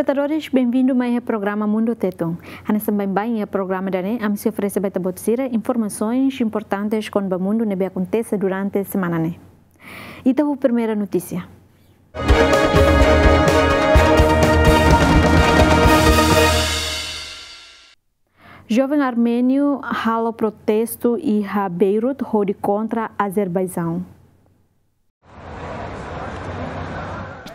Espectadores, bem-vindo mais ao programa Mundo Teton. Anessa também bem ao programa da NE, a se oferece beta botsira informações importantes com o mundo nebe acontece durante a semana NE. Né? Então, a primeira notícia. Jovem armênio rala protesto e Beirut rode contra Azerbaijão.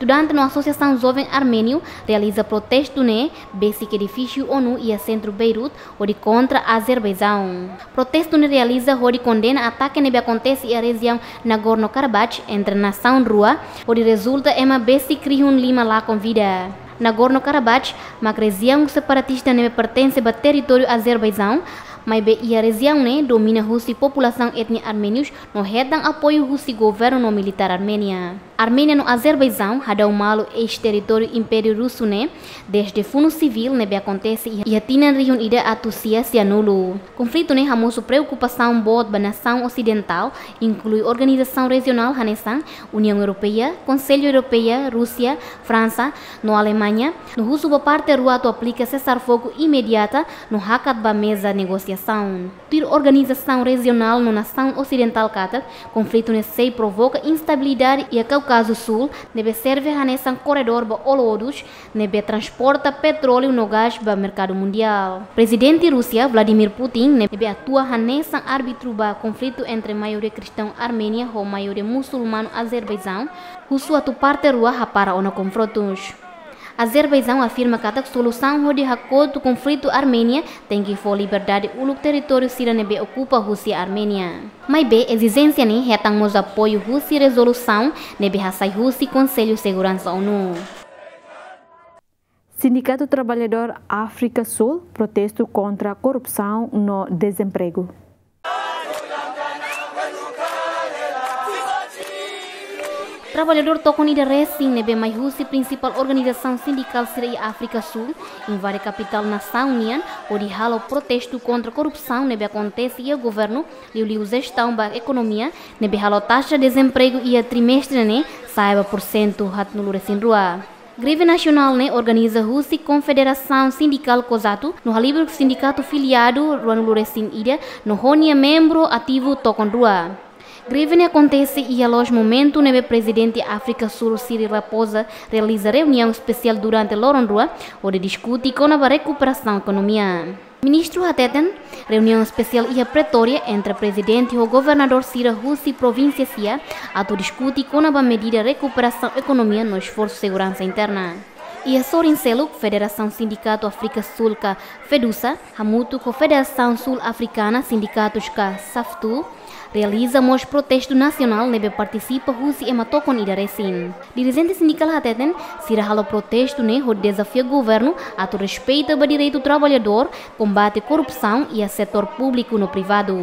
Durante na Associação Jovem Armênio realiza protesto né, Basic Edifício ONU e a Centro Beirut, onde contra a Azerbaijão. Protesto né realiza onde condena ataque que né? acontece a região Nagorno-Karabakh entre nação rua, onde resulta em uma Basic Rihun Lima lá com vida. Nagorno-Karabakh, uma região separatista que né? pertence ao território Azerbaijão, mas a região né, domina a Rússia população étnica armênios, não redam apoio russo governo militar armênia. Armênia no Azerbaijão, Hadaumalo ex território Império Russo, né? Desde fundo civil, né, bem acontece e a Tina ida a Tucia se anulou. Conflito, né, ramoso preocupação boa da nação ocidental, inclui organização regional Hanesan, União Europeia, Conselho Europeia, Rússia, França, no Alemanha. No russo, a parte ruato aplica cessar-fogo imediata no hakat da mesa negociação. Tir organização regional no nação ocidental Qatar, conflito, né, se provoca instabilidade e a Cáucaso Sul, serve a um corredor para olodos, nebe transporta petróleo no gás para o mercado mundial. Presidente Rússia, Vladimir Putin, nebe atua a árbitro para conflito entre a maioria cristã Armênia e a maioria muçulmano Azerbaijão, russo sua parte rua para o confronto. Azerbaijão afirma que a solução de acordo do conflito Armênia tem que for liberdade o território que ocupa Rússia Armênia. Mas bem, exigência né, retamos apoio Rússia resolução nebe raçai Rússia Conselho de Segurança ONU. Sindicato Trabalhador África Sul protesto contra a corrupção no desemprego. Trabalhador Toconi da Racing, Nebema Rusi, principal organização sindical da África Sul, em várias capital na União, onde rala o protesto contra a corrupção, nebe acontece e o governo, liu gestão da economia, nebe rala taxa de desemprego e a trimestre, né, saiba por cento, hat no Lurecin Rua. Greve Nacional né, organiza Rússia Confederação Sindical Cosato, no Halibro Sindicato Filiado, Ruan Lurecin Ida, no Rônia Membro Ativo Tocon Rua. Greve acontece e aos momento o presidente África Sul Siri Raposa realiza reunião especial durante Lorondua, onde discute com a recuperação da economia. Ministro Ateten, reunião especial e a Pretória entre o presidente e o governador Cira Russi província Cia, ato discute com a medida de recuperação da economia no esforço de segurança interna e a Sorincelo, Federação Sindicato África Sul Sulca Fedusa, Hamutu, Federação Sul-Africana Sindicatos Ka Saftu, realiza hoje protesto nacional nebe participa e matou com Idarecin. dirigente sindical atendem se ralo protesto ne o desafio governo a respeito para direito do trabalhador, combate corrupção e a setor público no privado.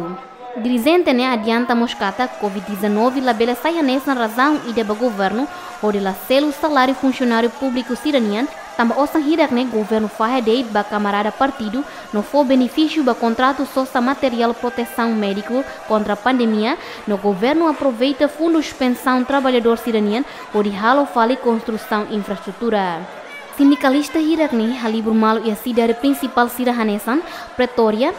Dirigente ne adianta moscata Covid-19 labela saia nessa razão e deba governo, onde la selo salário funcionário público siraniano Tamba osan hidak ne governo farredei ba camarada partido no for benefício ba contrato sosa material proteção médico contra a pandemia no governo aproveita fundos pensão trabalhador cidadão por halo fale construção infraestrutura. sindicalista Irak nih Halibur Malu Yasi principal Prinsipal Sirahanesan, Pretoria,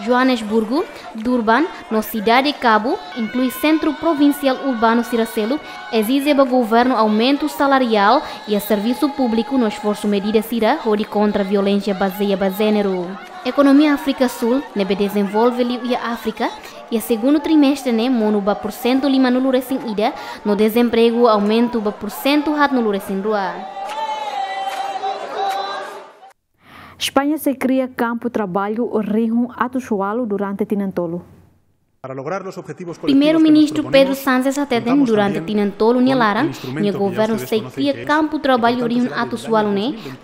Joanesburgo, Durban, na cidade de Cabo, inclui Centro Provincial Urbano Siracelo, exige ao governo aumento salarial e a serviço público no esforço medida Cira, rode contra a violência baseada em gênero. Economia África Sul, nebe desenvolve e a África, e a segundo trimestre, né, mono ba por cento lima no lurecim ida, no desemprego aumento ba por cento hat no lurecim rua. Espanha se cria campo trabalho Rihun Atuxualo durante Tinantolo. Primeiro-ministro Pedro Sánchez atendeu durante Tinantolo Nialara, o governo se cria campo trabalho Rihun Atuxualo,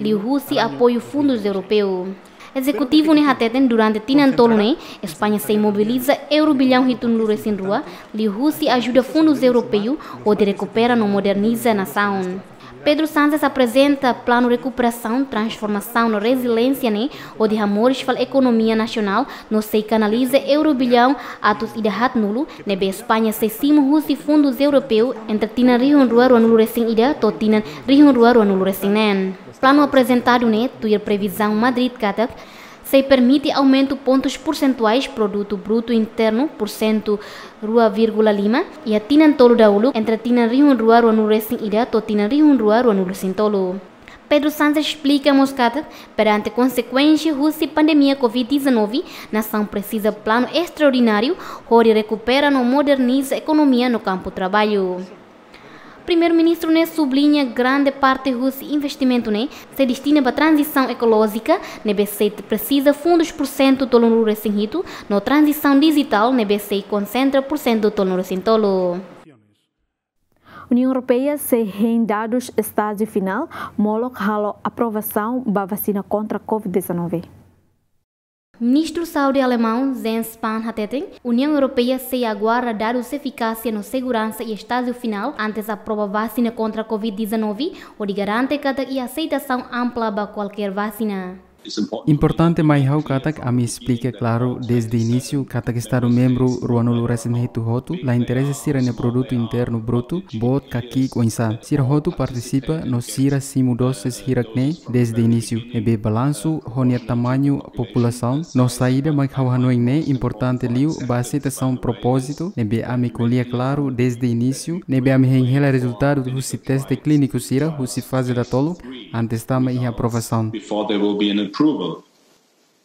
e Rússia apoia fundos europeus. Executivo ne hateten durante tinantolo ne, né, Espanha se mobiliza euro bilhão ritun lures em rua, li Rússia ajuda fundos europeus, de recupera no moderniza a nação. Pedro Santos apresenta plano recuperação, transformação, resiliência, né? O de Amores fala economia nacional, não sei canaliza eurobilhão, atos e de nulo, né? Be Espanha se simo russo fundos europeu, entre tina rion ruaro anulo recém ida, to tina rion ruaro anulo recém Plano apresentado, né? Tuir previsão Madrid, Catac, se permite aumento pontos percentuais produto bruto interno por cento rua vírgula lima e a tinan tolo daulu entre tinan rio rua rua no resin ida to tinan rio rua rua no resin tolo. Pedro Santos explica a Moscata perante consequências russa pandemia Covid-19, nação precisa plano extraordinário, onde recupera e moderniza a economia no campo do trabalho primeiro-ministro né, sublinha grande parte dos investimento né, se destina para a transição ecológica, né, BC precisa fundos por cento do lonura sem rito, na transição digital, né, BC concentra por cento do lonura sem tolo. União Europeia se rendados estágio final, moloch halo aprovação da vacina contra a Covid-19. Ministro da Saúde alemão Jens Spahn "A União Europeia se aguarda dar sua eficácia no segurança e estágio final antes prova vacina contra a Covid-19, o de garante que a aceitação ampla para qualquer vacina. Importante é mais hau katak a me explica é claro desde início katak estado membro ruanulu resenhetu hotu lá interesse sira ne produto interno bruto bot kaki coinsa Sir hotu participa no sira simu hirakne desde início e be balanço honia é tamanho população no saída mai hau hanoigne importante liu basetação propósito ne be me colia claro desde início ne be me henhela resultado do teste clínico sira husi fase da tolo antes tama e aprovação approval.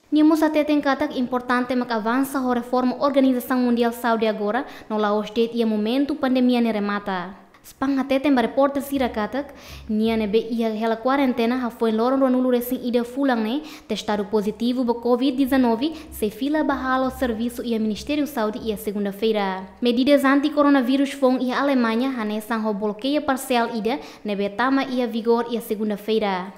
mo sa teteng katak importante avansa ho reforma Organizasyon Mundial Saudi agora no Laos i a momento pandemia ni remata. Spang hatete mba reporter sira katak, nia nebe ia hela quarantena ha foin loron ronulu recém ida fulang ne, testado positivo ba COVID-19, se fila bahala o serviço ia Saudi Saúde segunda-feira. Medidas anti coronavirus fong iya Alemanya hanesan ho bloqueia parcial ida, nebe tama iya vigor iya segunda-feira.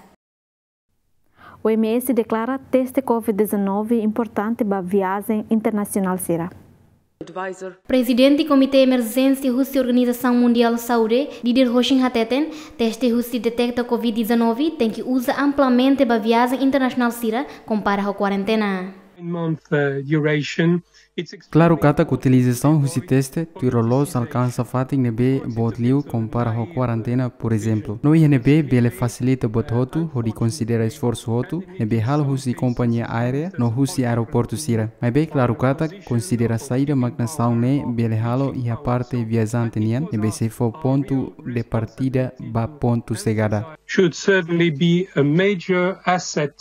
O MS declara teste COVID-19 importante para a viagem internacional será. Presidente do Comitê Emergência da Organização Mundial de Saúde, Didier Roshin Hateten, teste Rússia detecta Covid-19 tem que usar amplamente para a viagem internacional sira compara a quarentena. month uh, Claro, cada utilização desse teste de relógio alcança fato INB botlio compara com quarentena, por exemplo. No INB, bele facilita o hotu, considera esforço hotu, nebe hal husi companhia aérea, no husi aeroporto sira. Mas bem claro, cada considera saída magnação ne bele halo e a parte viajante nian, nebe se for ponto de partida ba ponto chegada. Should certainly be a major asset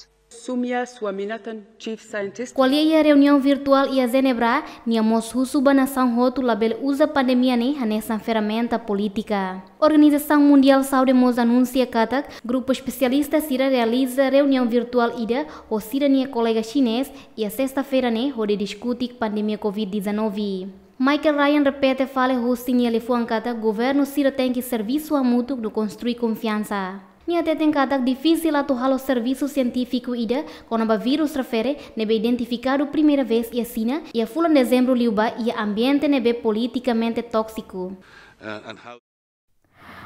é a reunião virtual ia Zenebra, niamos husu banação roto label usa pandemia né? a hanessa ferramenta política. Organização Mundial Saúde mos anuncia katak, grupo especialista sira realiza reunião virtual ida, o sira nia colega chinês, e a sexta-feira ne né? rode discute pandemia Covid-19. Michael Ryan repete fale hosting e ele foi governo Cira tem que serviço a mútuo do construir confiança. Niate katak difícil aturar o serviço científico ida konaba virus refere nebe identificado primeira vez e China e a fulan dezembro liuba e ambiente nebe politicamente tóxico. Uh,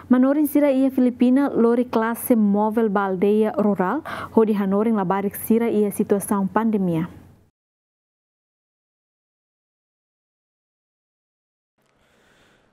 Manorin sira ia Filipina lori classe móvel baldeia rural, hodi hanorin labarik sira ia situação pandemia.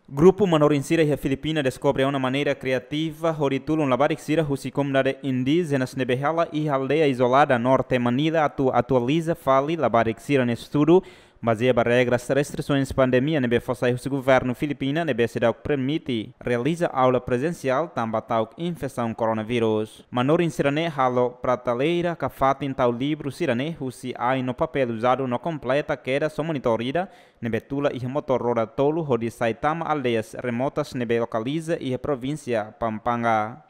Grupo Manorinsira e a Filipina descobre uma maneira criativa horitul um labariksira husi comunidade indígena Snebehala e aldeia isolada norte Manila atu atualiza fale labariksira estudo baseada em regras restrições pandemia nebe fossai o governo filipino nebe se permite realizar aula presencial tamba tau infecção coronavírus manor insirane halo prataleira kafatin tau livro o se ai no papel usado no completa queda so monitorida nebe tula e motor motorora tolo hodi saitama aldeias remotas nebe localiza e província pampanga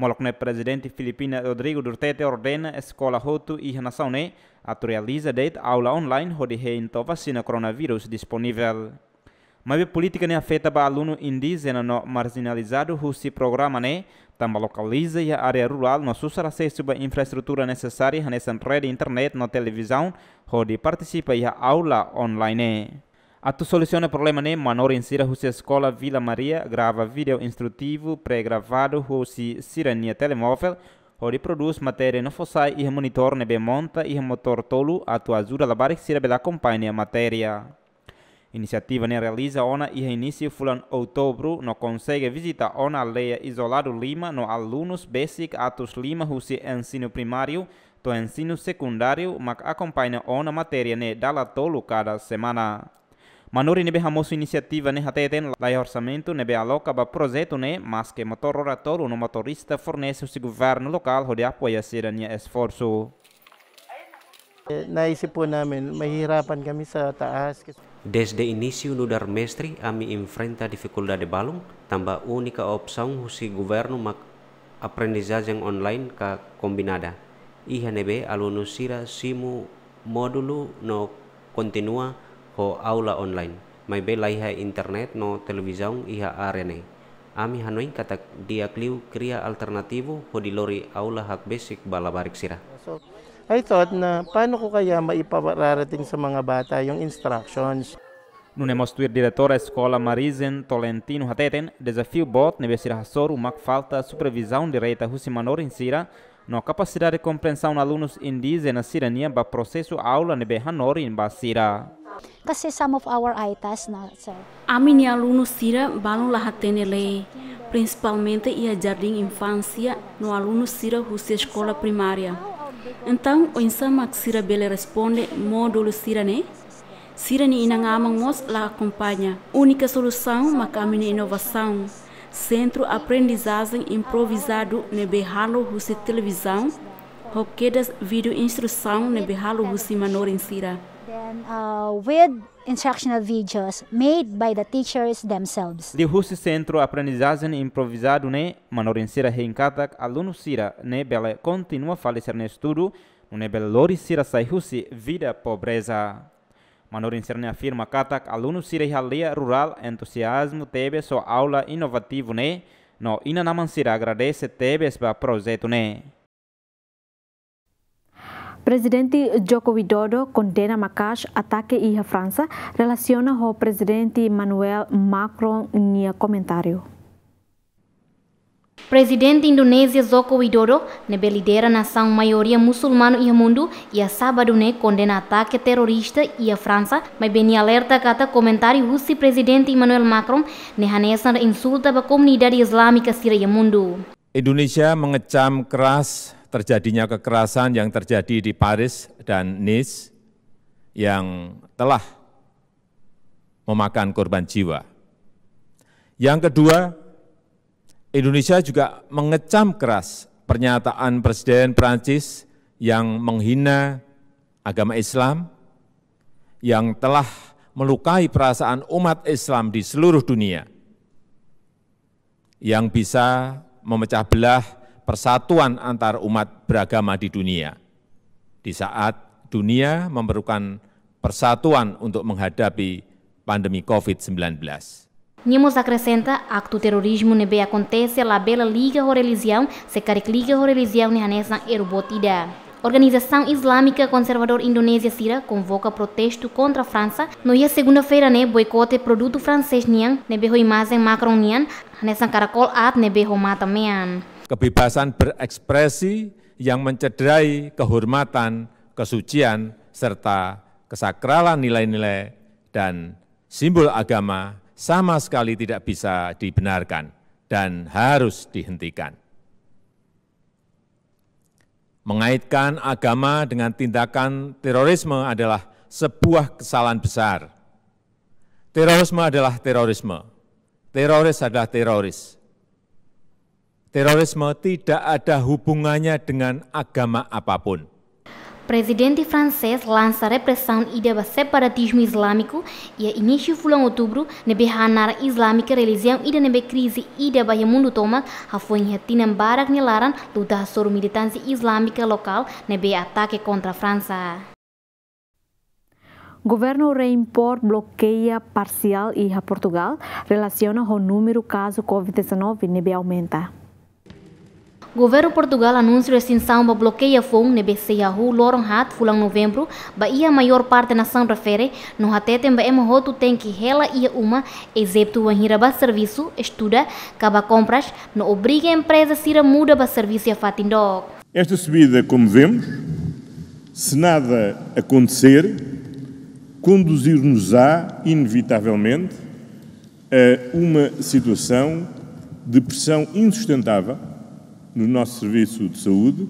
Molokne presidente Filipina Rodrigo Duterte ordena escola Hotu e Naçãoné atualiza a aula online onde reinto vacina coronavírus disponível. Mas a política ne afeta ba aluno indígena no marginalizado rusi programa ne também localiza a área rural no susar acesso à infraestrutura necessária nessa rede internet na televisão hodi participa a aula online a solução soluciona problema nem né? manor em Sira Rússia Escola Vila Maria grava vídeo instrutivo pré-gravado Rússia Sirania telemóvel ou reproduz matéria no fossai e monitor nebe monta e motor tolo a tua ajuda labar Sira bela acompanha a matéria. Iniciativa ne né? realiza ona e início fulano outubro no consegue visitar ona aldeia isolado Lima no alunos basic atos Lima Rússia ensino primário to ensino secundário mac acompanha ona matéria ne né? dala tolo cada semana. Manuri nebe hamosu inisiativa ne Hateten lai orsamentu nebe aloka ba prozetu ne, mas que motor orator no motorista fornece o governo local onde apoia ya cidadania esforço. Eh, Naisip po namin, mahirapan kami sa taas. Desde inisiu no dar mestre, ami enfrenta de balong, tamba unika opsaung husi governo mak aprendizagem online ka kombinada. Iha nebe alunusira simu modulu no continua ho aula online mai be ha internet no televisão iha arene ami hanoin katak dia kliu kriya alternatibo ho di lori aula hak basic balabarik sira so I thought na paano ko kaya maipararating sa mga bata yung instructions Nun emostuir diretora escola Marizen Tolentino Hateten, desafio bot nebe sira hasoru mak falta supervisão direita husi manor in sira no capacidade de compreensão alunos indígenas Sirania o processo aula nebe Hanori em Basira. Kasi some of our ITAS na, sir. Amin ya alunos Sira balon lahat nele. principalmente ia jardim infância no alunos Sira husi escola primária. Então, o ensaio que Sira Bele responde módulo Sira né? Sira ni inangamang mos la acompanha. Única solução, macamin inovação. Centro Aprendizagem Improvisado Nebehalo Husi Televisão, Hokedas Vídeo Instrução Nebehalo Husi Manor Insira. Then, uh, with instructional videos made by the teachers themselves. De Husi Centro Aprendizagem Improvisado ne Manor Insira Reinkatak Aluno Sira ne Bela continua a falecer no estudo, ne Bela Lori Sira Sai Husi Vida Pobreza. Manor Inserne afirma que aluno sirei halia rural entusiasmo teve so aula inovativa né, no ina naman sira agradece tebe ba projeto né. Presidente Joko Widodo condena Makash ataque à França, relaciona o presidente Manuel Macron em comentário. Presidente Indonesia Joko Widodo nebe lidera nação maioria musulmano e mundo ia a sábado ne condena ataque terrorista ia França, mas bem alerta kata komentari russo presidente Emmanuel Macron ne hanesan insulta ba islamika sira Syria mundo. Indonesia mengecam keras terjadinya kekerasan yang terjadi di Paris dan Nice yang telah memakan korban jiwa. Yang kedua, Indonesia juga mengecam keras pernyataan Presiden Prancis yang menghina agama Islam, yang telah melukai perasaan umat Islam di seluruh dunia, yang bisa memecah belah persatuan antar umat beragama di dunia. Di saat dunia memerlukan persatuan untuk menghadapi pandemi COVID-19. Nimos acrescenta, acto terrorismo nebe acontece la bela liga ho religião, se caricliga ho religião ne hanesa erubotida. Organização Islâmica Conservador Indonésia Sira convoca protesto contra a França. No dia segunda-feira, né, boicote produto francês nian, nebeho imagem Macron nian, caracol at nebeho mata mean. Kebebasan berekspresi yang mencederai kehormatan, kesucian, serta kesakralan nilai-nilai dan simbol agama sama sekali tidak bisa dibenarkan dan harus dihentikan. Mengaitkan agama dengan tindakan terorisme adalah sebuah kesalahan besar. Terorisme adalah terorisme. Teroris adalah teroris. Terorisme tidak ada hubungannya dengan agama apapun. presidente francês lança repressão e deba separatismo islâmico e a é início fulano outubro nebe hanar islâmica religião e nebe crise e deba mundo toma a foi retina barak nilaran luta sobre militância islâmica local nebe ataque contra a França. Governo reimpor bloqueia parcial e a Portugal relaciona o número caso Covid-19 nebe aumenta. Governo Portugal anuncia a extinção do bloqueio fom nebeceia ru loron hat fulang novembro, baia maior parte nação refere, no hatetem ba é em roto tem que rela ia uma, excepto anhira ba serviço, estuda, caba compras, no obriga a empresa a muda ba serviço a fatindog. Esta subida, como vemos, se nada acontecer, conduzir-nos inevitavelmente, a uma situação de pressão insustentável no nosso serviço de saúde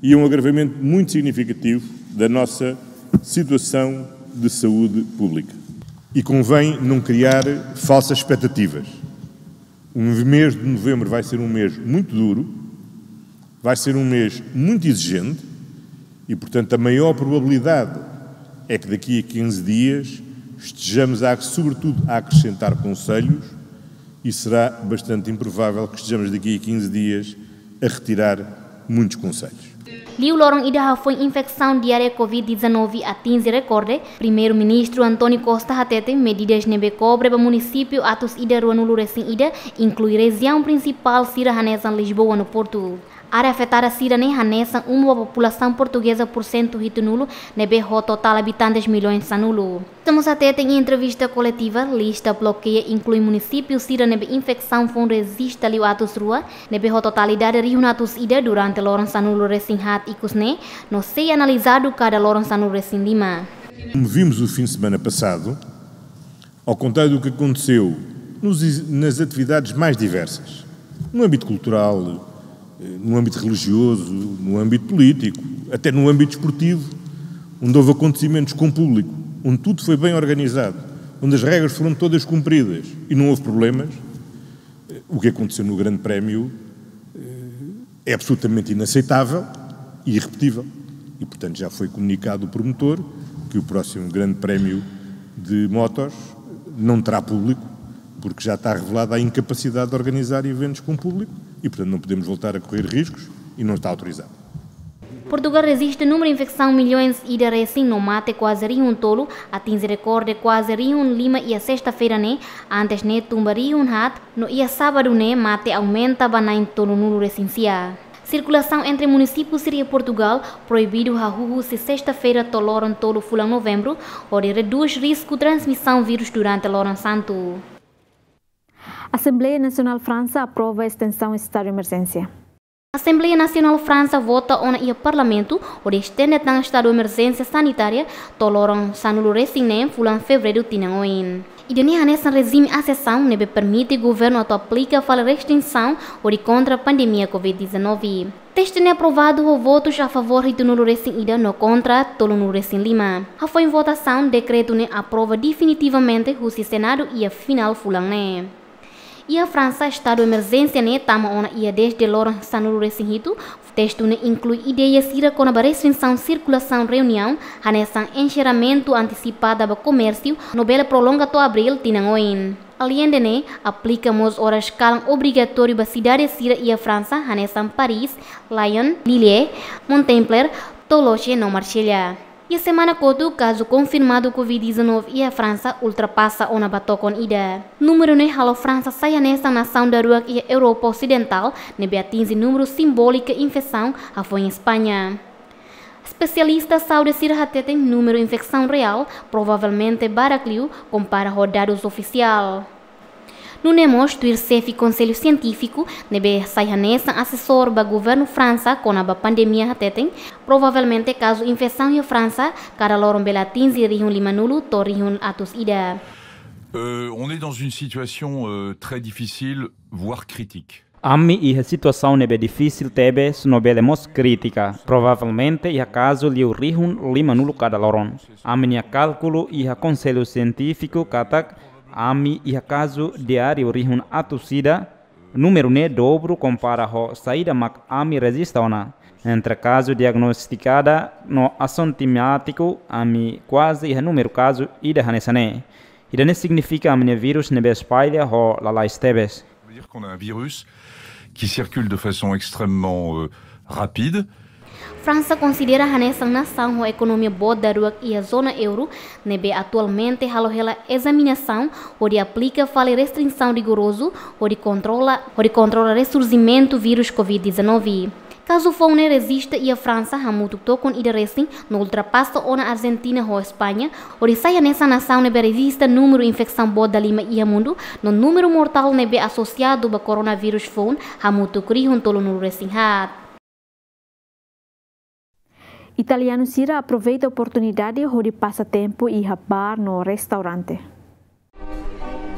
e um agravamento muito significativo da nossa situação de saúde pública. E convém não criar falsas expectativas. O mês de novembro vai ser um mês muito duro, vai ser um mês muito exigente e, portanto, a maior probabilidade é que daqui a 15 dias estejamos, a, sobretudo, a acrescentar conselhos e será bastante improvável que estejamos daqui a 15 dias a retirar muitos conselhos. Liu Loron Idaha foi infecção diária Covid-19 a 15 recorde. Primeiro-ministro Antônio Costa Hatete, medidas nebe cobre para município Atos Ida Ruanulo Recém Ida, inclui região principal Sirahanesan Lisboa no Porto. Área afetada síria nem Hanessa, uma população portuguesa por cento nulo neberro total habitantes milhões sanulo. Estamos até em entrevista coletiva, lista bloqueia inclui município síria nebe infecção fundo existe ali atos rua, neberro totalidade riunatus ida durante loron sanulo resinhat e cusne, não sei analisado cada loron sanulo resin lima. Como vimos o fim de semana passado, ao contrário do que aconteceu nos, nas atividades mais diversas, no âmbito cultural, no âmbito religioso, no âmbito político, até no âmbito esportivo, onde houve acontecimentos com o público, onde tudo foi bem organizado, onde as regras foram todas cumpridas e não houve problemas, eh, o que aconteceu no Grande Prémio eh, é absolutamente inaceitável e irrepetível. E, portanto, já foi comunicado o promotor que o próximo Grande Prémio de Motos não terá público, porque já está revelada a incapacidade de organizar eventos com público e, portanto, não podemos voltar a correr riscos e não está autorizado. Portugal resiste número de infecção milhões e de recém no mate quase um tolo, atinge recorde quase um lima e a sexta-feira né, antes né tumbaria um hat, no e a sábado né mate aumenta bana em tolo nulo recensia. Circulação entre municípios seria Portugal proibido a rua se sexta-feira toloram tolo fulano novembro, onde reduz risco de transmissão vírus durante loran santo. Assembleia Nacional França aprova a extensão do estado de emergência. A Assembleia Nacional França vota onde o Parlamento o estende o estado de emergência sanitária toloram sanulu resinem fulan fevereiro tinangoin. E de nesse regime a sessão nebe permite o governo atuar aplica fala restrição ou de contra a pandemia Covid-19. Teste é aprovado o votos a favor do nulo recém ida no contra tolo nulo recém lima. A foi em votação decreto ne aprova definitivamente o Senado e a final fulan né ia França estado emergência ne né? tama ona ia desde lor sanuru resing hitu texto ne inclui ideia sira kona restrição circulação reunião hanesan encheramento antecipada ba comércio nobela prolonga to abril tinangoin Além de ne, aplicamos horas escala obrigatório ba cidade sira ia França hanesan Paris, Lyon, Lille, Montempler, Toloche no Marselha. E a semana conta o caso confirmado Covid-19 e a França ultrapassa o nabato com ida. Número ne né, halo França saia nesta nação da rua e Europa Ocidental, nebe né, atinge número simbólico infecção, a foi em Espanha. Especialista saúde cirrate tem número infecção real, provavelmente baracliu, compara rodados oficial. No nemos do IRCEF Conselho Científico, nebe saihanesa assessor ba governo França com a pandemia tem provavelmente caso infecção em França, cara lorom bela tinzi rihun limanulu, to a atus ida. Uh, on est dans une situation euh, très difficile, voire critique. Ami e a situação nebe difícil tebe se nobelemos crítica. Provavelmente e a caso liu rihun limanulo cada loron. Ami a cálculo e a conselho científico katak ami iha caso diário rihun atusida número ne dobro compara ho saída mac ami resistona entre caso diagnosticada no assintomático ami quase iha número caso ida hanesane ida ne significa amine vírus nebe espalha ho la esteves dire qu'on a un virus qui circule de façon extrêmement euh, rapide França considera a nação uma economia boa da rua e a zona euro, nebe atualmente halorela examinação, onde aplica fale restrição rigoroso, onde controla, onde controla ressurgimento vírus Covid-19. Caso o fone resista e a França há muito com e recém não ultrapassa a Argentina ou Espanha, onde saia nessa nação nebe resista número infecção boa da Lima e a mundo, no número mortal nebe associado ao coronavírus fone há muito um tolo no recém Italiano Sira aproveita a oportunidade de passatempo e bar no restaurante.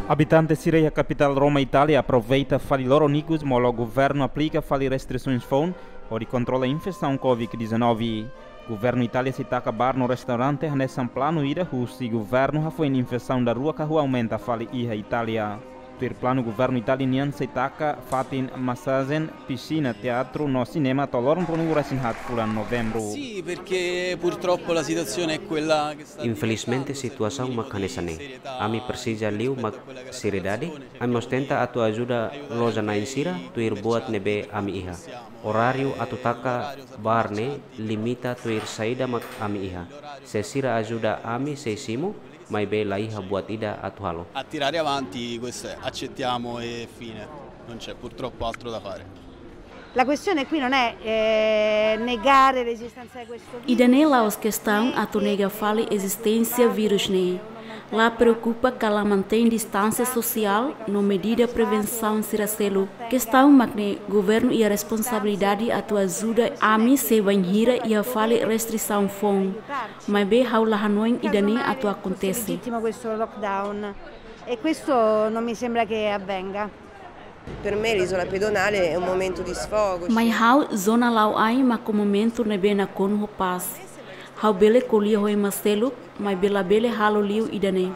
Habitantes Sirei, a capital Roma, Itália, aproveita fali loro nicus, o governo aplica fali restrições phone, para controla a infecção Covid-19. Governo Itália se taca bar no restaurante, nessa plano a russo e governo já foi infecção da rua que aumenta fali a Itália. Pirplanu governo italianian se taka fatin masazen, piscina, teatro, no cinema, un pronura sin hat fulan novembro. Sì, perché purtroppo la situazione è quella che sta Infelizmente situação macanesane. Ami persija liu mak siridadi, ami ostenta atu ajuda lozana insira tuir buat nebe ami iha. Orario atu taka barne limita tuir saida mak ami iha. Sesira ajuda ami sesimu. ma è bella ihabuatida attualo. A tirare avanti questo è accettiamo e fine, non c'è purtroppo altro da fare. La questione qui non è eh, negare l'esistenza di questo virus. Ida nem lá os questão a tu nega fale existência vírus nem. Lá preocupa que ela mantém distância social no medida prevenção Siracelo. Questão magne governo e a responsabilidade a tua ajuda a mim se banhira e a fale restrição fom. Mas bem haula hanoin e dani a tua acontece. E questo non mi sembra che avvenga. Per me l'isola pedonale è un momento di sfogo. Mas how zona lau ai ma como momento ne bem na con hau bele kolia hoi maselup, mai bela bele halo liu idane.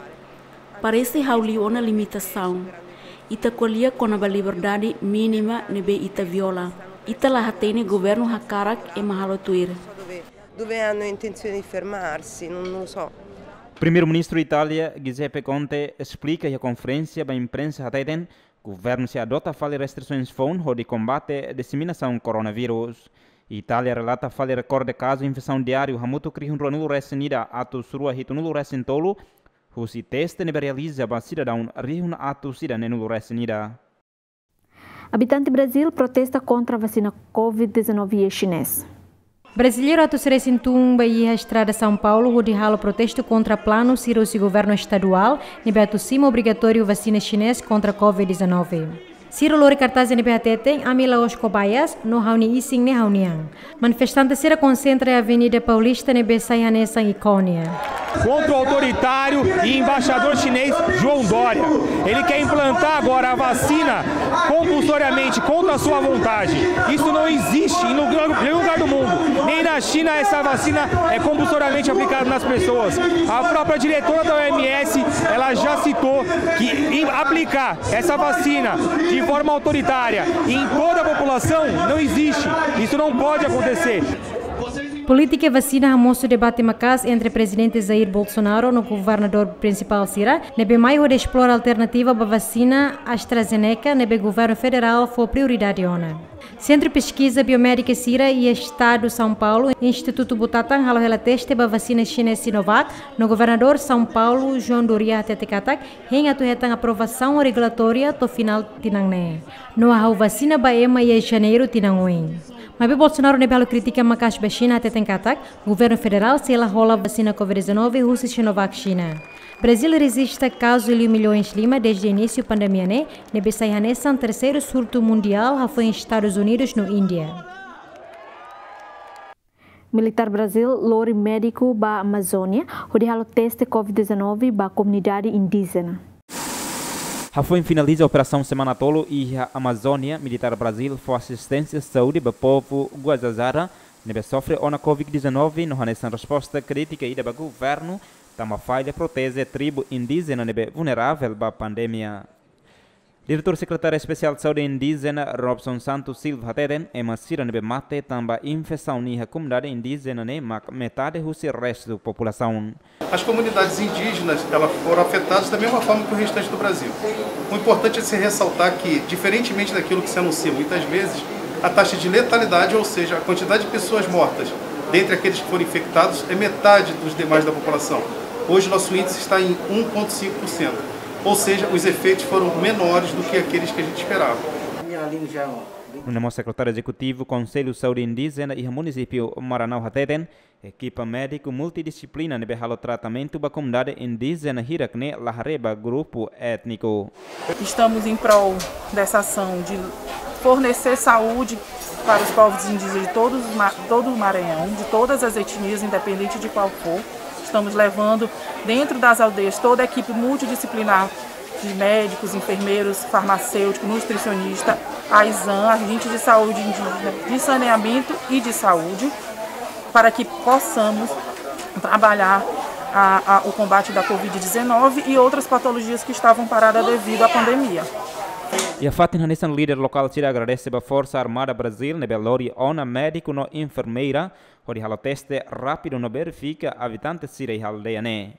Parece hau liu ona limitação. Ita kolia kona ba liberdade mínima nebe ita viola. Ita la hatene governo hakarak e mahalo tuir. Dove hanno intenzione di fermarsi, non lo so. Primeiro-ministro Itália, Giuseppe Conte, explica que a conferência da imprensa até Hateden, governo se adota falar restrições FON de combate à disseminação do coronavírus. Itália relata falha recorde caso infecção diário hamuto krihun nulu resenida atu surua hito nulu resentolo, husi teste ne realiza ba cidadão rihun atu sida ne nulu resenida. Habitante Brasil protesta contra a vacina Covid-19 chinês. Brasileiro atu um Bahia, Estrada São Paulo, Rudihalo protesto contra plano cirúrgico governo estadual, nebeto sim obrigatório vacina chinês contra Covid-19. Siro lori cartaz ni PHTT, amila os cobaias, no hauni ising ne hauniang. Manifestante sira concentra a Avenida Paulista ne Bessaianesa e Cônia. Contra o autoritário e embaixador chinês João Dória. Ele quer implantar agora a vacina compulsoriamente contra a sua vontade. Isso não existe em nenhum lugar do mundo. Nem na China essa vacina é compulsoriamente aplicada nas pessoas. A própria diretora da OMS, ela já citou que aplicar essa vacina de forma autoritária e em toda a população não existe. Isso não pode acontecer. Política vacina almoço debate macas entre presidente Jair Bolsonaro no governador principal Cira. Nebe maio de alternativa para vacina AstraZeneca, nebe governo federal foi prioridade ona. Centro de Pesquisa Biomédica Cira e Estado São Paulo, Instituto Butantan, halo relateste a vacina chinesa Sinovac, no governador São Paulo, João Doria Tetekatak, em atuetan aprovação regulatória to final tinangne. No hau vacina baema ema e janeiro tinanguin. Mas Bolsonaro nebelo critica Macax ba China Tetekatak, governo federal se ela rola vacina Covid-19 Rússia Sinovac China. Brasil resiste a caso de milhões de lima desde o início da pandemia, né? Nebessaihanessan, terceiro surto mundial, já foi em estado Estados Unidos no Índia. Militar Brasil, lori médico da Amazônia, rodihalo teste Covid-19 da comunidade indígena. A FUN finaliza a Operação Semana Tolo e a Amazônia Militar Brasil for assistência à saúde do povo Guazazara, que sofre a Covid-19 no nessa resposta crítica e do governo, uma falha protege a tribo indígena que vulnerável à pandemia. Diretor-secretário especial de saúde indígena Robson Santos Silva Teden é uma de bemate tamba infecção na comunidade indígena né metade do resto da população. As comunidades indígenas elas foram afetadas da mesma forma que o restante do Brasil. O importante é se ressaltar que, diferentemente daquilo que se anuncia muitas vezes, a taxa de letalidade, ou seja, a quantidade de pessoas mortas dentre aqueles que foram infectados é metade dos demais da população. Hoje nosso índice está em 1,5% ou seja, os efeitos foram menores do que aqueles que a gente esperava. Unamos secretário executivo Conselho Saúde Indígena e município Maranhão Hateden, equipa médico multidisciplina no tratamento da comunidade indígena Hirakne Lahareba, grupo étnico. Estamos em prol dessa ação de fornecer saúde para os povos indígenas de todos, todo o Maranhão, de todas as etnias, independente de qual for. Estamos levando dentro das aldeias toda a equipe multidisciplinar de médicos, enfermeiros, farmacêuticos, nutricionista, a ISAM, agentes de saúde indígena, de saneamento e de saúde, para que possamos trabalhar a, a, o combate da Covid-19 e outras patologias que estavam paradas devido à pandemia. E a Fatin Hanissan, líder local, te agradece pela Força Armada Brasil, na né, Belori, ona médico, no enfermeira, Horihalo teste rapido no verifica habitantes sirei haldeane.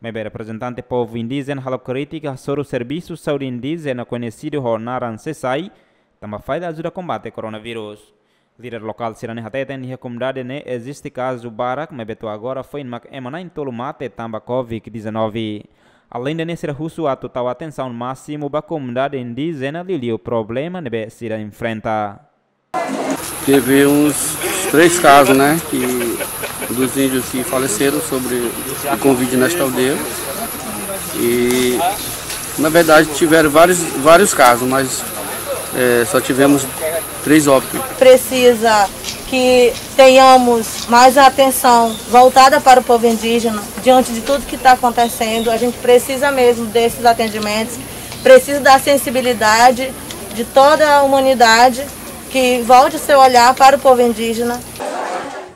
Mebe representante povo indígena halo crítica sobre o serviço saúde indígena conhecido ho naransesai, tamba faz ajuda combate coronavírus. Líder local Sirane Hateta em comunidade ne existe caso Barak, mebe agora foi em Mac Emana em Tolumate tamba Covid-19. Além de nesse russo a total atenção máxima a comunidade indígena, lhe o problema deve ser enfrentado. Teve uns três casos né, que, dos índios que faleceram sobre o Covid nesta aldeia. E na verdade tiveram vários, vários casos, mas é, só tivemos três óbitos. Precisa que tenhamos mais atenção voltada para o povo indígena diante de tudo que está acontecendo. A gente precisa mesmo desses atendimentos, precisa da sensibilidade de toda a humanidade que volte seu olhar para o povo indígena.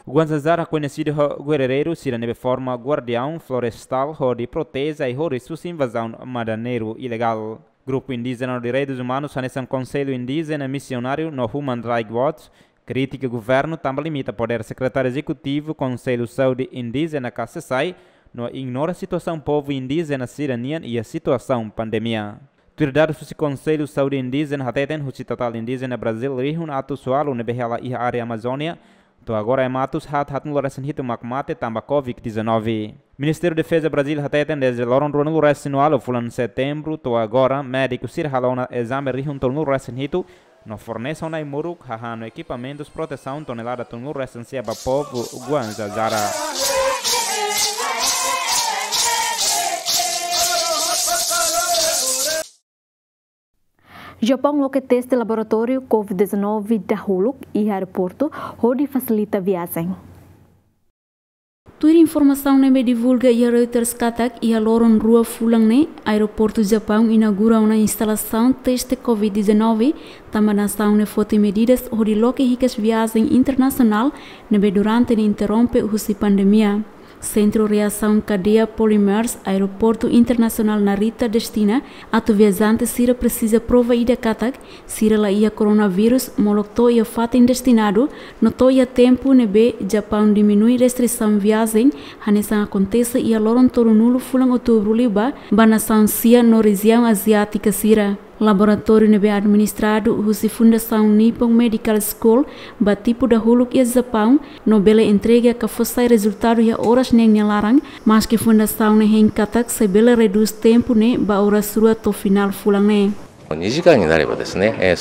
Guanzazara conhecido guerreiro siranebe forma guardião florestal rode proteza e rode sua invasão madaneiro ilegal. Grupo indígena de direitos humanos anesan conselho indígena missionário no Human Rights Watch critica governo também limita poder secretário executivo Conselho Saúde Indígena KCSAI não ignora a situação povo indígena siranian e a situação pandemia. Tirdar susi conselhos saúde indígena hateten husi tatal indígena Brasil rihun atu sualu nebehala iha área Amazônia. Então agora é matos hat hatun lorasen hito makmate tamba Covid-19. Ministério da de Defesa Brasil hateten desde loron ruan lorasen alu fulan setembro. Então agora médico sir halona exame rihun tol lorasen hito não forneçam na Imuruk, hahano equipamentos, proteção, tonelada, tonelada, recenseia, povo, guanza, zara. Japão loca teste laboratório COVID-19 da Huluk e aeroporto, onde facilita a viagem. Tuir informação nebe divulga ia e Reuters katak ia e loron rua fulang ne aeroporto Japão inaugura uma instalação teste COVID-19 também nação ne foto e medidas onde loke ricas viagem internacional nebe durante ne interrompe o pandemia. Centro Reação Cadeia Polymers, Aeroporto Internacional Narita destina atuvezante sira precisa prova ida katak sira lá ia coronavírus molocto e fato destinado noto ia tempo nebe Japão diminui restrição viagem hanesan acontece ia loron torunulo fulan outubro liba banação sia no região asiática sira. Laboratório nebe administrado husi Fundação Nippon Medical School batipu dahulu ia Japão no bele entrega ka fossai resultado ia horas neng larang mas que Fundação ne hen katak se bele reduz tempo ne ba horas rua to final fulang ne. 2 eh,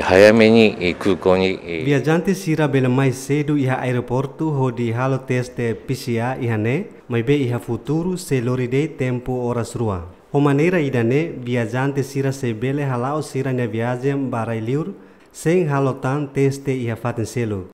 eh, eh, jante sira bela mais sedu ia aeroporto ho di halo test de PCA iha ne, mai be iha futuro se loride tempo horas rua. O maneira irane, viajante sira sebele halau sira ne viagem barailir, sem halotan teste e afatenselo.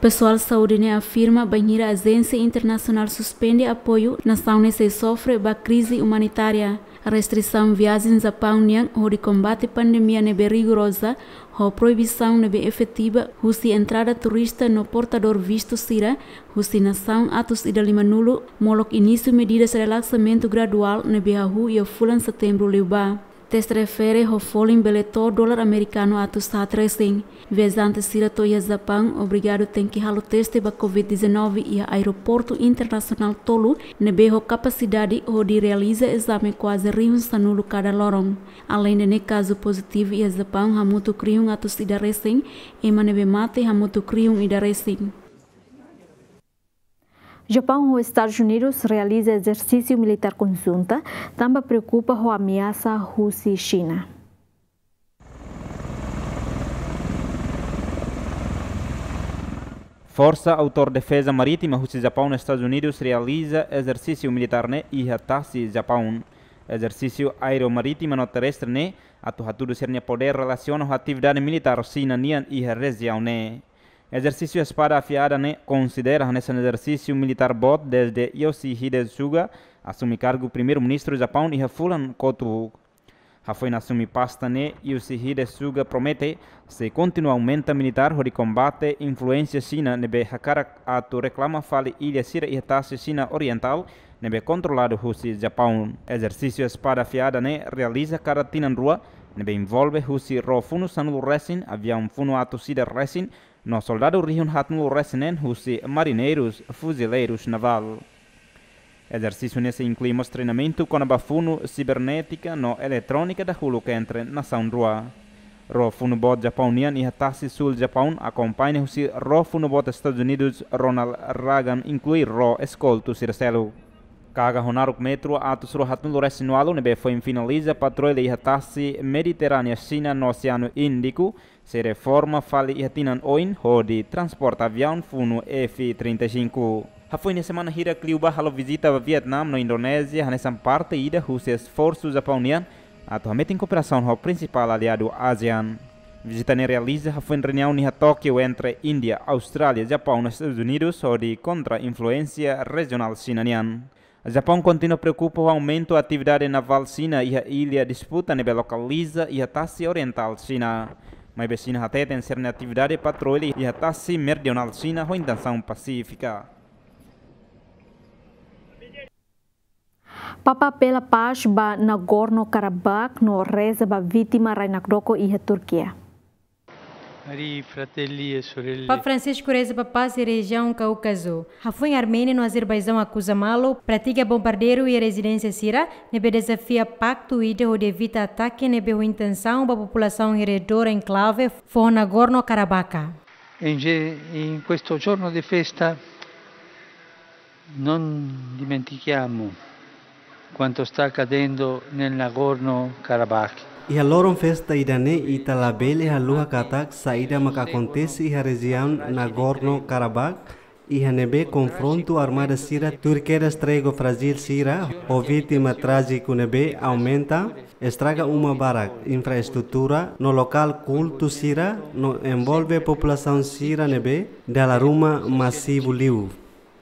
Pessoal de saúde né afirma banheira agência internacional suspende apoio na saúde se sofre uma crise humanitária restrição viagens a Pyongyang ou de combate à pandemia nebe rigorosa ou proibição nebe efetiva husi entrada turista no portador visto sira husi nação atos ida lima nulo molok início medidas de relaxamento gradual nebe hahu e fulan setembro liubá ao hofolo beleto dólar americano atu satra tracing. Vezante sira toia Japão, obrigado tem que halo teste ba COVID-19 e aeroporto internacional tolu, nebeho capacidade de realiza exame quase riun sanulo cada lorong. Além de caso positivo e Japão hamutu crium atu sida recém, e manebe mate hamutu crium ida recém. Japão e Estados Unidos realizam exercício militar conjunto, também preocupa a ameaça Rússia e China. Força autor defesa Marítima Rússia e Japão nos Estados Unidos realiza exercício militar ne, né? e Hatasi tá, Japão. Exercício aeromarítimo no terrestre ne, né? a tudo ser poder relaciona a atividade militar China e região ne. Né? Exercícios para afiada ne considera nesse exercício militar bot desde Yoshihide Suga assume cargo primeiro-ministro do Japão e Fulan koto Rafael assume pasta ne Yoshihide Suga promete se continua aumenta militar hori combate influência China nebe hakara ato reclama fale ilha Sira e tasse China Oriental nebe controlado Rússia Japão. Exercícios para afiada ne realiza caratina rua nebe envolve Rússia rofuno sanul resin avião funo ato Sida resin nos soldados riam o husi marineiros, fuzileiros naval. Exercício nesse inclui treinamento com a bafuno cibernética no eletrônica da hulu que entra na São Rua. Ro funubot japonian e hatasi sul Japão acompanha se ro funubot Estados Unidos Ronald Reagan inclui ro escolto circelo. Caga honaruk metro Atos ro hatun lores nualo nebe foi finaliza patrulha e hatasi mediterrânea China no Oceano Índico se reforma fale ihatinan oin hodi transporta avião funo F-35. A foi na semana hira Cliuba halo visita a Vietnã no Indonésia nessa parte ida Rússia esforço japonian atualmente em cooperação com o principal aliado ASEAN. Visita ne realiza a foi reunião em Tóquio entre Índia, Austrália, Japão e Estados Unidos sobre contra-influência regional sinanian. O Japão continua com o aumento da atividade naval China e a ilha disputa nível localiza e a taxa oriental China. Mas vecinos até ser a atividade patrulha e tá até assim, se meridional China ou intenção pacífica. Papa pela paz ba Nagorno-Karabakh no reza ba vítima Rainakdoko e a Turquia. Papa Francisco reza para paz e região Cáucaso. Rafun Armênia no Azerbaijão acusa malo, pratica bombardeiro e residência Sira, nebe desafia pacto e de evita ataque nebe intenção para a população redor enclave for Nagorno-Karabakh. In questo giorno de festa non dimentichiamo quanto sta accadendo nel Nagorno-Karabakh a lorom festa idane ita labele iha luha katak saída makacontece iha região Nagorno-Karabakh iha nebe confronto armada sira turqueras trego Brasil sira o vítima trágico nebe aumenta estraga uma barak infraestrutura no local culto sira no envolve população sira nebe da ruma massivo liu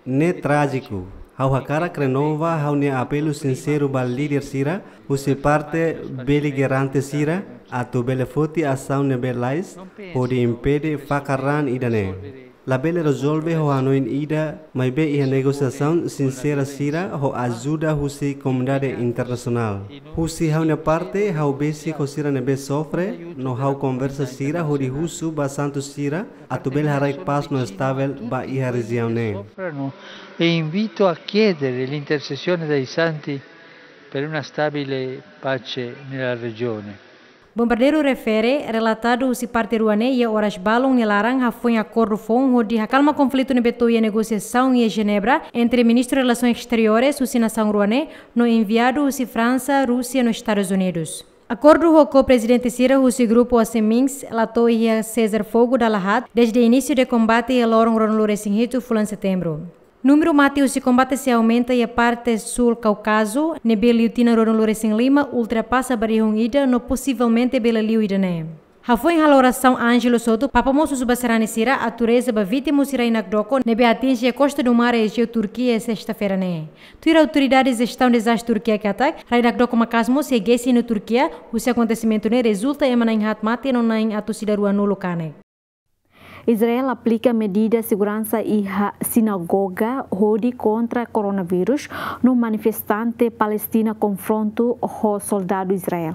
ne trágico Au hakara crenova au ne apelu sinceru bal lider sira, se parte beligerante sira, atu belefoti asau ne belais, hodi impede fakaran idane. La belle resolve ho Hanoi ida be ia negociación sincera sira ho ajuda husi comunidade internacional. Husi hau ne parte hau besi ko sira nebe sofre no hau conversa sira ho di husu ba santo sira atu bel harai paz no estabel ba ia regione. E invito a chiedere l'intercessione dei santi per una stabile pace nella regione. Bombardeiro refere, relatado se parte ruanê e horas balon e laranja foi acordo com onde acalma conflito no Beto e negociação em Genebra entre ministro de Relações Exteriores, Susina São Ruanê, no enviado se França, Rússia nos Estados Unidos. Acordo com o presidente Cira, o grupo Asemins, latou e César Fogo da Lahat, desde o início do combate e loron Ron Lourenço em setembro. Número mate o combate se aumenta e a parte sul Cáucaso, nebeliu tinarono em Lima, ultrapassa barreira Ida, no possivelmente Belaliu Idané. Hafo em haloração Ângelo Soto, papamoso subacerane sira, a tureza ba vítimo sira inagdoko, nebe atinge a costa do mar Egeu Turquia é sexta-feira né. Tira autoridades estão desastre Turquia que ataque, rainagdoko macasmo se gesi no Turquia, o acontecimento ne resulta em manain hatmate no nain atusidaruanulo kane. Né? Israel aplica medida de segurança e sinagoga Houthi contra coronavírus no manifestante palestina confronto com soldado Israel.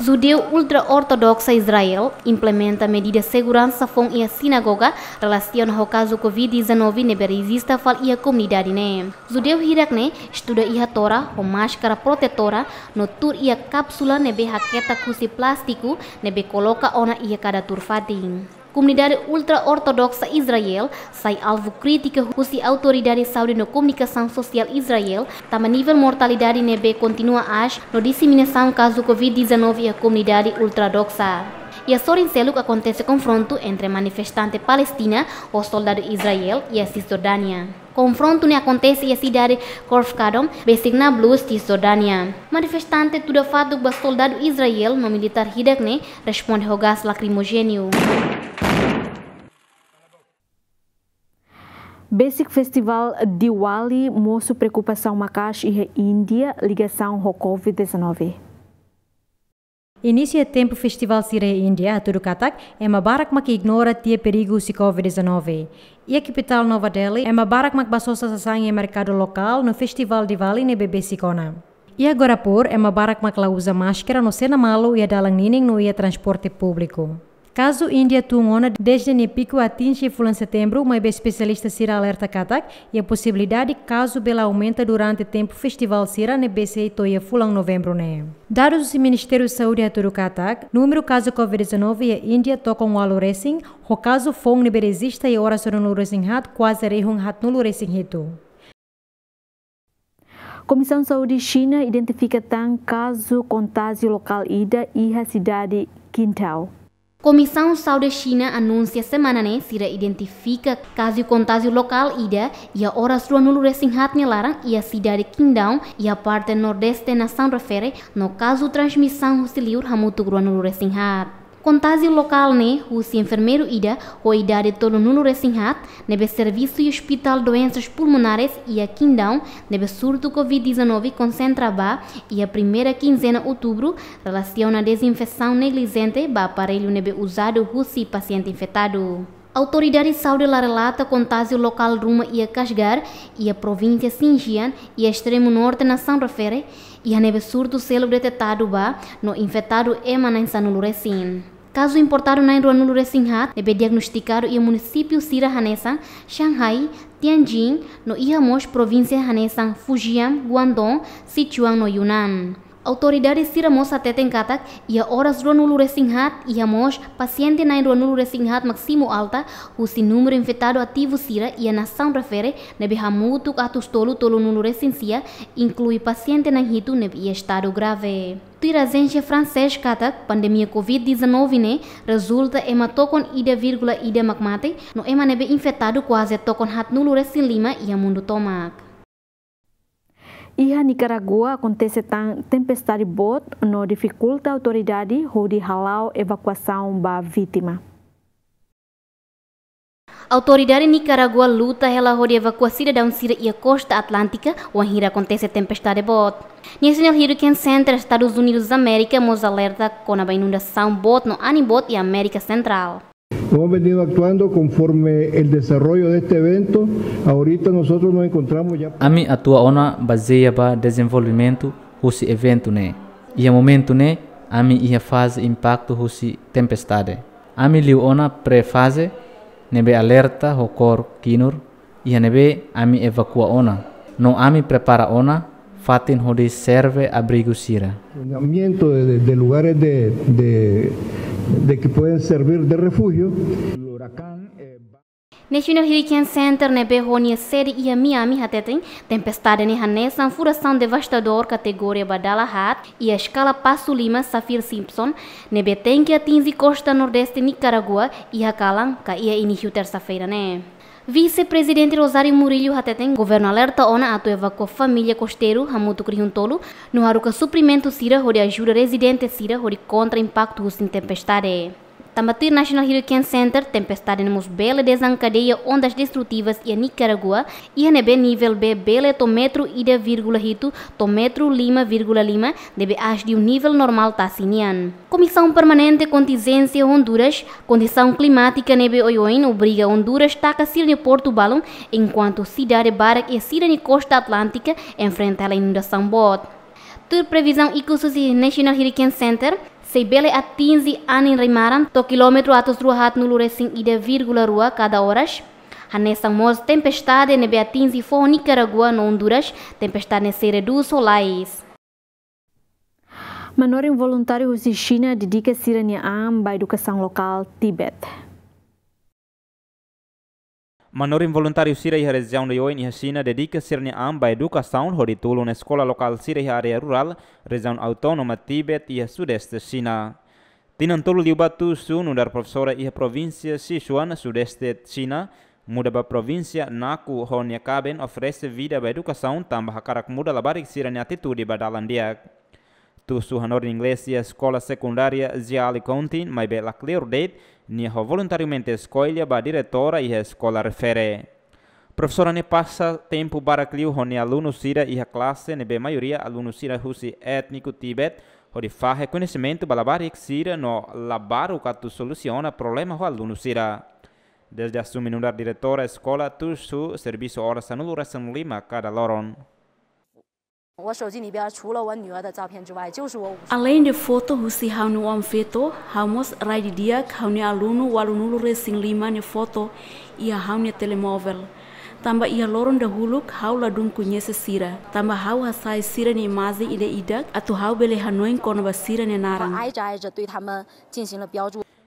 Judeu ultra-ortodoxa Israel implementa medida segurança com ia sinagoga relaciona ho caso Covid-19 na berizista fal ia comunidade né. Judeu Irakne estuda ia tora com máscara protetora no tur kapsula cápsula nebe raqueta cusi plástico nebe coloca ona kada cada turfatim dari ultra ortodoks Israel, sai alvo crítica cuja autoridade saúde na Sang Sosial Israel, também nível mortalidade nebe continua ash no sang kazu Covid-19 e a ultra doksa. e a Sorincello acontece confronto entre manifestante palestina, o soldado Israel e a Cisjordânia. Confronto ne acontece na cidade Korfkadom, Besigna Blues, Cisjordânia. Manifestante tudo fato que soldado Israel no militar Hidagne responde ao gás lacrimogênio. Basic Festival Diwali mostra preocupação Macax e Índia ligação ao Covid-19. Inicia tempo Festival Sire India, Turukatak, é uma barraca que ignora tia perigo se Covid-19. E a capital Nova Delhi é uma barraca que passou a em mercado local no Festival de Vale na BB Sikona. E agora por, é uma barraca que usa máscara no Senamalo e a Dalang Nining no transporte público. Caso Índia tungona desde o pico atinge em setembro, uma especialista Sira alerta Katak e a possibilidade caso bela aumenta durante tempo festival Sira e toia fulan novembro né. Dados do Ministério da Saúde Aturu Katak, número caso Covid-19 e Índia tocam o racing, o caso fong neberesista e ora no lurecing hat quase rehun hat racing hito. Comissão Saúde China identifica tan caso contágio local ida e a cidade Quintal. Comissão Saúde China anuncia semana que, se identifica caso contágio local ida e a hora rua no Resinhat e a cidade Qingdao e a parte nordeste nação refere no caso transmissão hostiliur hamutu rua no Resinhat. Contágio local né, o enfermeiro Ida, o Ida de todo Nuno Recinhat, neve serviço e hospital doenças pulmonares e a Quindão, neve surto Covid-19 concentrava e a primeira quinzena de outubro, relaciona a desinfecção negligente do aparelho neve usado russi paciente infectado. Autoridade saúde lá relata contágio local rumo e a Casgar e a província Xinjiang e a extremo norte na São Rafael ia nebe surtu selo detectado ba no infectado ema na insanuluresin. Caso importado na Irua luresin hat, nebe é diagnosticado o município Sira Hanesan, Shanghai, Tianjin, no Ihamos província Hanesan, Fujian, Guangdong, Sichuan no Yunnan. Autoridades Siramos ateteng katak ia oras ruanulu resinghat ia mos paciente na ruanulu resinghat maximo alta husi número infectado ativo sira ia nação refere nebe hamutuk atus tolu tolu nulu resinsia inclui paciente na hitu nebe ia estado grave. Tira agência francês katak pandemia COVID-19 ne resulta ema tokon ida virgula ida magmate, no ema nebe infectado quase tokon hat nulu resin lima ia mundu tomak. Iha Nicarágua acontece tão tempestade bot, no dificulta a autoridade de halau evacuação da vítima. Autoridade Nicarágua luta pela rodi evacuação da um e e costa atlântica, onde acontece tempestade bot. National Hurricane Center, Estados Unidos da América, nos alerta com a inundação bot no Anibot e América Central. Hemos venido actuando conforme el desarrollo de este evento. Ahorita nosotros nos encontramos ya. A mí a ona el para desenvolvimento este evento, Y en a momento, né? A mí ia fase impacto desse tempestade. A mim liu ona fase nebe alerta, hokor, kinur, y a nebe a mí evacua ona. No a mí prepara ona, fatin hodi serve abrigo sira. Planeamiento de, de, de lugares de de que pueden servir de refugio. huracán National Hurricane Center na Berrônia sede e a Miami até tem tempestade em Hanessa, furação devastador categoria Badala Hat e a escala Passo Lima Safir Simpson na tem que atinge costa nordeste Nicaragua e a Calan que ia início terça-feira né. Vice-presidente Rosário Murillo até tem governo alerta ona ato evacuou família costeiro Ramuto Criuntolo no haruca suprimento Sira, hori ajuda residente Sira, hori contra impacto dos tempestade o National Hurricane Center, tempestade nos Bele desencadeia ondas destrutivas em Nicarágua, a nível B Bele metro ida vírgula hito, metro lima vírgula lima, deve as de um nível normal tassinian. Comissão Permanente Contingência Honduras, condição climática nebe oioin obriga Honduras taca Silne Porto Balão, enquanto cidade Barak e cidade Costa Atlântica enfrenta a inundação bot. Tur previsão do National Hurricane Center, Se bele atinzi anin rimaran, to kilometru atos ruhat nu sin ide virgula rua cada oraș. Hanesa mos tempestade ne bea 15 fo Nicaragua no Honduras, tempestade se redus o lais. Manorin voluntário Husichina dedica am ba educação local Tibete. Manor involuntário Sirei região de dedika sirni am dedica sirne saun educação hori tulo na lokal local Sirei area rural, rezaun autonoma Tibet e sudeste China. Tinantolo liubatu sunu dar professora e provinsi Sichuan, sudeste sina muda ba provinsia Naku Honya Kaben ofrese vida ba saun tambah karak muda labarik sirani atitu di badalan diak. tu inglês in a escola secundaria ziali contin mai be la clear date ni ho voluntariamente escolha ba diretora e escola refere professora ne passa tempo para clio hone aluno sira e a classe ne be maioria alunos sira husi étnico tibet ho de fa reconhecimento balabari sira no labaro catu soluciona problema ho aluno sira desde a sua menor diretora escola tu su serviço horas anulação lima cada loron Além de foto husi haunu am feto, haumos raidi dia hauni alunu walunulu racing lima ne foto ia hauni telemovel. Tamba ia loron dahuluk hau ladung kunye sira. Tamba hau hasai sira ni mazi ide idak atau hau bele hanoin konoba sira ne narang.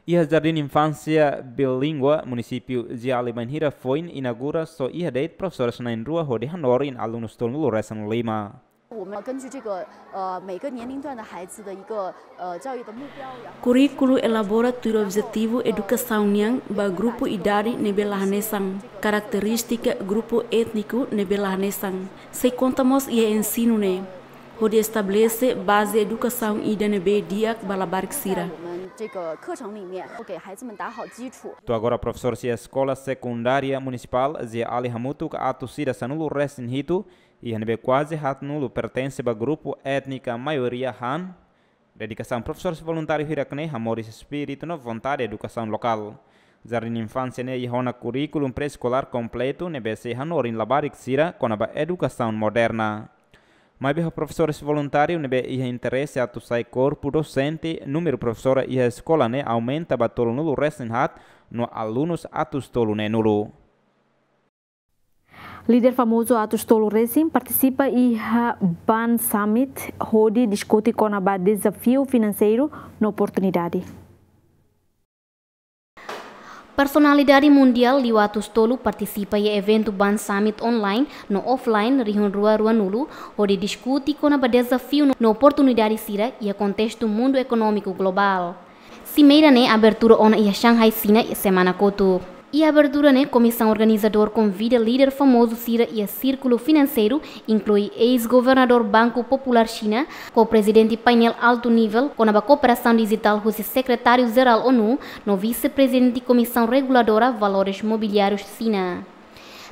Ia jardin infansia Bilíngua, munisipiu Ziali Manhira foin inaugura so ia date profesor senain rua hodihan lorin alunus alunos do Lima. 我们根据这个呃每个年龄段的孩子的一个呃教育的目标。Currículo elabora tudo objetivo educação yang ba grupo idade nebelahanesang, característica grupo étnico nebelahanesang. Se contamos e ensino ne, onde estabelece base educação ida nebe diak balabarik sira. Tu agora professor se escola secundária municipal, zia Ali Hamutu, alihamutuk atu sida sanulu resin hitu, INB Quase Hatnulu pertence ao grupo étnico maioria Han, dedicação professores voluntários Hirakne Hamoris Espírito na vontade educação local. Jardim Infância ne Ihona currículo pré-escolar completo ne BC Hanorin Labarik Sira a educação moderna. Mas os professores voluntários ne ia interesse a sai corpo docente, número professora a escola ne aumenta para nulo recém hat no alunos atus tolu ne nulo. Líder famoso Atos Tolu Racing participa IHA Ban Summit, onde discute Conabá desafio financeiro na oportunidade. Personalidade mundial Liwatus Tolu participa em evento Ban Summit online no offline Rio Rua Ruanulu, onde discute com o desafio na oportunidade Sira e o contexto mundo econômico global. Cimeira ne né? abertura ona ia Shanghai Sina semana kotu. E a abertura, né, comissão organizador convida líder famoso Cira e a Círculo Financeiro, inclui ex-governador Banco Popular China, co-presidente painel alto nível, com a cooperação digital com o secretário-geral ONU, no vice-presidente de comissão reguladora Valores Mobiliários China.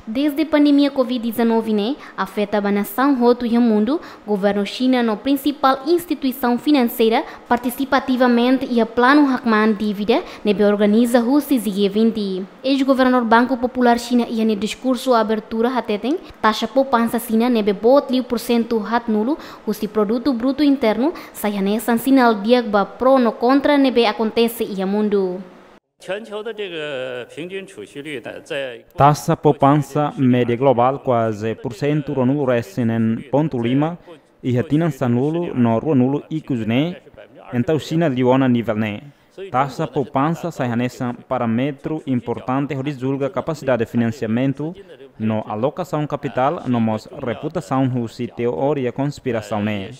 Desde a pandemia Covid-19 né, afeta a nação roto e o mundo, o governo a principal instituição financeira, participativamente e a plano Hakman dívida, nebe né, organiza Rússia e 20. Ex-governador Banco Popular China e no discurso abertura hateten, taxa poupança China nebe né, por cento hat nulo, o produto bruto interno, sai sinal diagba pro no contra nebe né, acontece e o mundo. Taxa poupança média global quase por cento Ronul em Ponto Lima e Retinan Sanulo no Ronul e Kuzne, de China nível Nivelne. Taxa poupança sai nessa parâmetro importante que divulga capacidade de financiamento no alocação capital, nós reputação russa teoria conspiração né.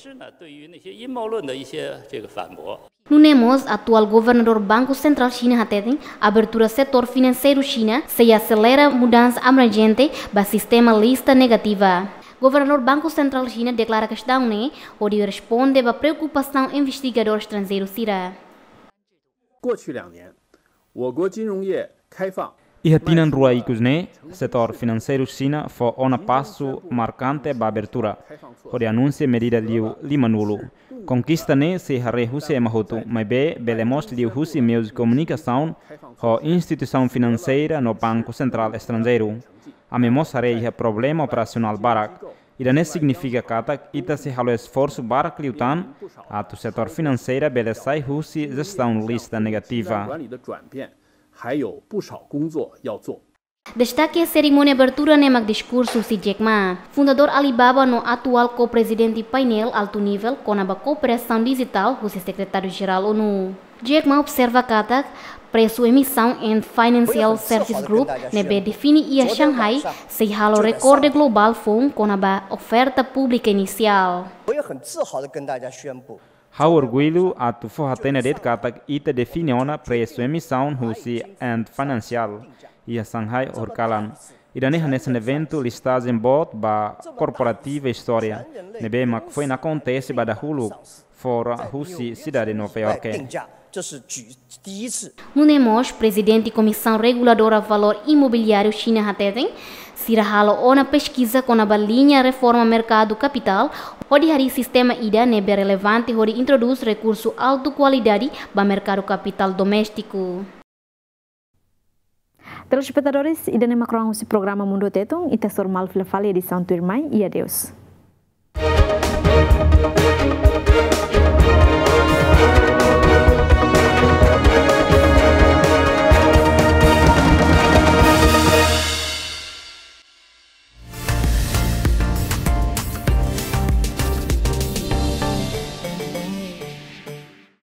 No NEMOS, atual governador Banco Central China Hateten, abertura setor financeiro China se acelera mudança emergente para sistema lista negativa. Governador Banco Central China declara que está né, onde responde à preocupação investigador estrangeiro Sira. 过去两年，我国金融业开放 e Ihatinan ruaikusne, setor financeiro China foi um passo marcante para a abertura, por anúncio medida liu limanulo. Conquista né? se hare huse mahutu, mas be belemos liu huse Meus comunicação, ho instituição financeira no Banco Central Estrangeiro. A memos hare iha problema operacional barak, Irané significa que, ita se halo esforço para Liutan, a setor financeira belesai huse gestão lista negativa. 还有不少工作要做。Destaque a cerimônia abertura nemac né, discurso si Jack Ma, fundador Alibaba no atual co-presidente painel alto nível com a cooperação digital com o secretário-geral ONU. Jack Ma observa que preço emissão em Financial Services Group nebe né, define a Shanghai se halo recorde global com a oferta pública inicial. Há orgulho at forra tenedet katak ita definiona preço emissão rusi e financial e a Shanghai orkalan. Iraniha nesse evento listas em bot ba corporativa história. Nebema que foi na acontece ba da Hulu fora Rusi cidade Nova York. No presidente da Comissão Reguladora Valor Imobiliário China Hateten, Sirahalo ona pesquisa com a balinha reforma mercado capital, onde hari sistema ida nebe relevante onde introduz recurso alto qualidade para mercado capital doméstico. Telespectadores, ida nema kurang usi programa Mundo Tetung, ita sormal fila fali edição Tuirmai e adeus.